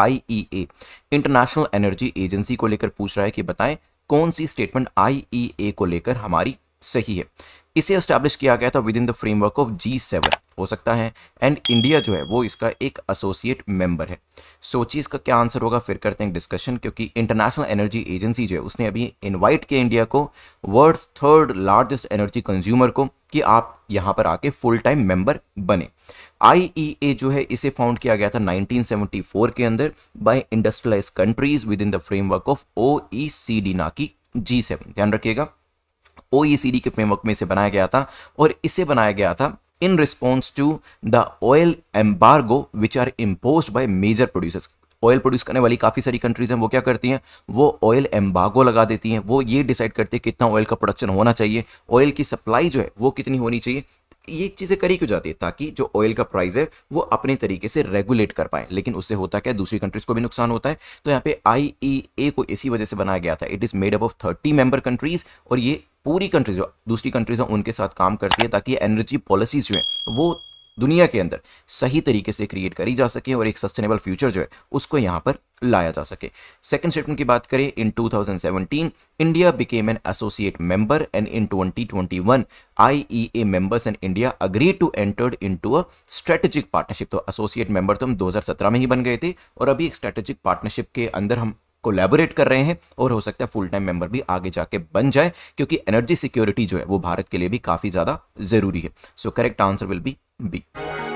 आई international energy agency को लेकर पूछ रहा है कि बताएं कौन सी स्टेटमेंट आई को लेकर हमारी सही है इसे एस्टैब्लिश किया गया था within the framework of G seven हो सकता है एंड इंडिया जो है वो इसका एक एसोसिएट मेंबर है सोचिए इसका क्या आंसर होगा फिर करते हैं डिस्कशन क्योंकि इंटरनेशनल एनर्जी एजेंसी जो है उसने अभी इनवाइट किया इंडिया को world third largest energy consumer को कि आप यहां पर आके फुल टाइम मेंबर बने आईईए e जो है इसे फाउंड किया गया था 1974 के अंदर by industrialise countries within the framework of OECD ना कि जी सेवन ध्यान रखिएगा ओईसीडी e के फ्रेमवर्क में इसे बनाया गया था और इसे बनाया गया था in response to the oil embargo which are imposed by major producers oil produce करने वाली काफ़ी सारी कंट्रीज हैं वो क्या करती हैं वो ऑयल एम्बागो लगा देती हैं वो ये डिसाइड करती है कितना ऑयल का प्रोडक्शन होना चाहिए ऑयल की सप्लाई जो है वो कितनी होनी चाहिए ये चीज़ें करी क्यों जाती है ताकि जो ऑयल का प्राइस है वो अपने तरीके से रेगुलेट कर पाए लेकिन उससे होता क्या है दूसरी कंट्रीज़ को भी नुकसान होता है तो यहाँ पे आई e को इसी वजह से बनाया गया था it is made up of thirty member countries और ये पूरी कंट्रीज जो दूसरी कंट्रीज हैं उनके साथ काम करती है ताकि एनर्जी पॉलिसीज जो हैं वो दुनिया के अंदर सही तरीके से क्रिएट करी जा सके और एक सस्टेनेबल फ्यूचर जो है उसको यहाँ पर लाया जा सके सेकंड स्टेटमेंट की बात करें in 2017 India became an associate member and in 2021 IEA members and India agree to entered into a strategic partnership तो एसोसिएट मेंबर तो हम 2017 में ही बन गए थे और अभी एक स्ट्रेटेजिक पार्टनरशिप के अंदर हम कोलैबोरेट कर रहे हैं और हो सकता है फुल टाइम मेंबर भी आगे जाके बन जाए क्योंकि एनर्जी सिक्योरिटी जो है वो भारत के लिए भी काफ़ी ज़्यादा ज़रूरी है so correct answer will be B.